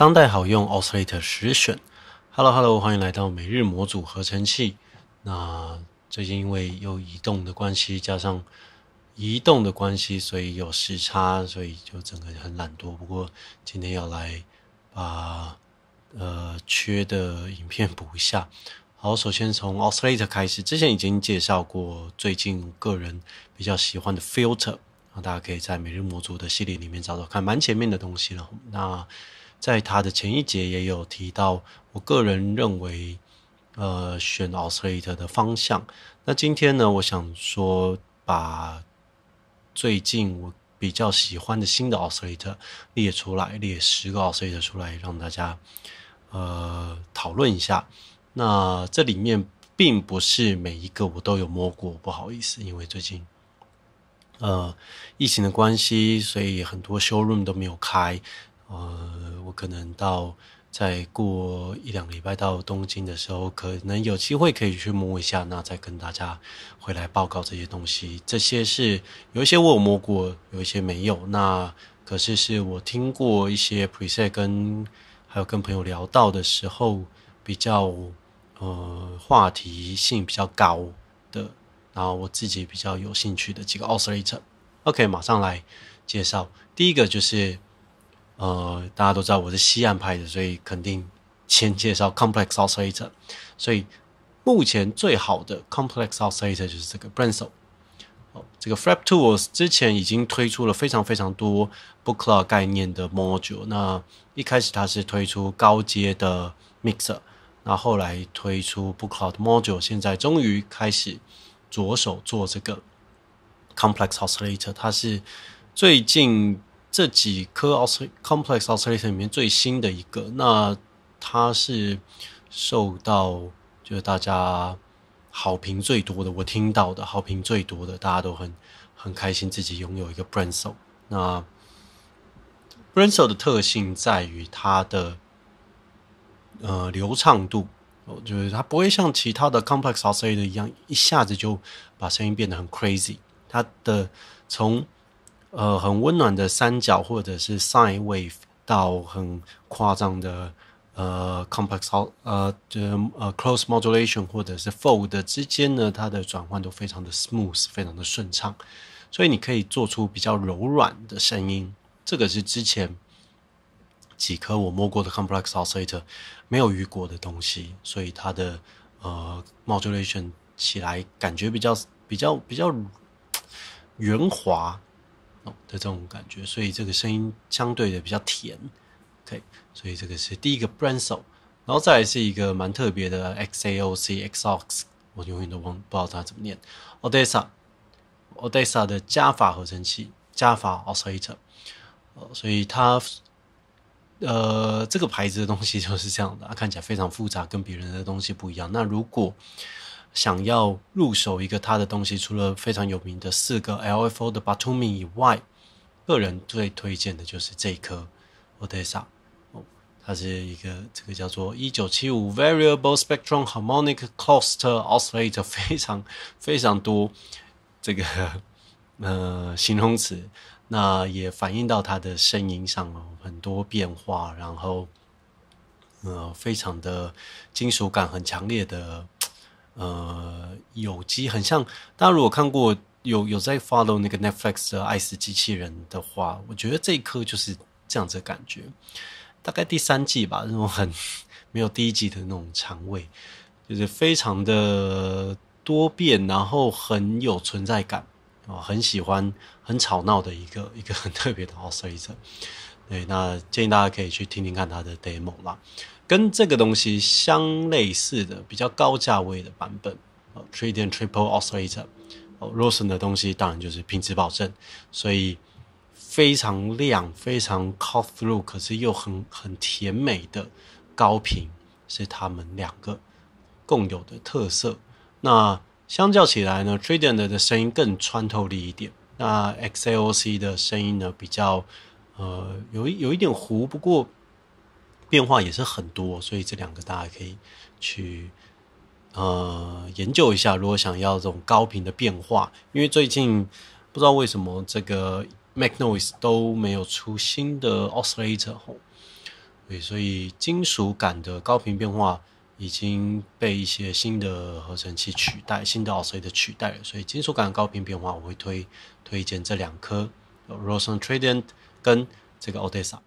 当代好用 oscillator 实选，hello hello，欢迎来到每日模组合成器。那最近因为又移动的关系，加上移动的关系，所以有时差，所以就整个很懒惰。不过今天要来把呃缺的影片补一下。好，首先从 oscillator 开始，之前已经介绍过，最近个人比较喜欢的 filter，大家可以在每日模组的系列里面找找看，蛮前面的东西了。那在他的前一节也有提到，我个人认为，呃，选 oscillator 的方向。那今天呢，我想说把最近我比较喜欢的新的 oscillator 列出来，列十个 oscillator 出来，让大家呃讨论一下。那这里面并不是每一个我都有摸过，不好意思，因为最近呃疫情的关系，所以很多 show room 都没有开。呃，我可能到再过一两礼拜到东京的时候，可能有机会可以去摸一下，那再跟大家回来报告这些东西。这些是有一些我有摸过，有一些没有。那可是是我听过一些 preset，跟还有跟朋友聊到的时候比较呃话题性比较高的，然后我自己比较有兴趣的几个 oscillator。OK，马上来介绍，第一个就是。呃，大家都知道我是西岸拍的，所以肯定先介绍 Complex Oscillator。所以目前最好的 Complex Oscillator 就是这个 b r e n z e l 哦，这个 f l a p Tools 之前已经推出了非常非常多 b o o k l e r 概念的 Module。那一开始它是推出高阶的 Mixer，那后来推出 b o o k c l u d Module，现在终于开始着手做这个 Complex Oscillator。它是最近。这几颗 complex oscillator 里面最新的一个，那它是受到就是大家好评最多的，我听到的好评最多的，大家都很很开心自己拥有一个 b r a n s e l 那 b r a n s e l 的特性在于它的呃流畅度，就是它不会像其他的 complex oscillator 一样一下子就把声音变得很 crazy。它的从呃，很温暖的三角，或者是 sine wave 到很夸张的呃 complex 呃，就是呃 close modulation 或者是 fold 之间呢，它的转换都非常的 smooth，非常的顺畅，所以你可以做出比较柔软的声音。这个是之前几颗我摸过的 complex oscillator 没有雨果的东西，所以它的呃 modulation 起来感觉比较比较比较圆滑。的这种感觉，所以这个声音相对的比较甜，OK。所以这个是第一个 Brento，然后再来是一个蛮特别的 XAOC XOX，我永远都忘不知道它怎么念。Odessa，Odessa 的加法合成器加法 oscillator，呃，所以它呃这个牌子的东西就是这样的，看起来非常复杂，跟别人的东西不一样。那如果想要入手一个他的东西，除了非常有名的四个 LFO 的 Batumi 以外，个人最推荐的就是这一颗奥德萨。哦，它是一个这个叫做一九七五 Variable Spectrum Harmonic Cluster Oscillator，非常非常多这个 呃形容词，那也反映到它的声音上哦，很多变化，然后呃非常的金属感很强烈的。呃，有机很像，大家如果看过有有在 follow 那个 Netflix 的《爱死机器人》的话，我觉得这一颗就是这样子的感觉，大概第三季吧，那种很没有第一季的那种肠胃，就是非常的多变，然后很有存在感哦，很喜欢，很吵闹的一个 一个很特别的 h o l s e 医生，对，那建议大家可以去听听看他的 Demo 啦。跟这个东西相类似的、比较高价位的版本，哦，Trident Triple Oscillator，哦 r o s e n 的东西当然就是品质保证，所以非常亮、非常 Cut Through，可是又很很甜美的高频是他们两个共有的特色。那相较起来呢，Trident 的声音更穿透力一点，那 XLC 的声音呢比较呃有有一点糊，不过。变化也是很多，所以这两个大家可以去呃研究一下。如果想要这种高频的变化，因为最近不知道为什么这个 m a c Noise 都没有出新的 Oscillator，对，所以金属感的高频变化已经被一些新的合成器取代，新的 Oscillator 取代了。所以金属感高频变化我会推推荐这两颗 Roson Trident 跟这个 Odessa。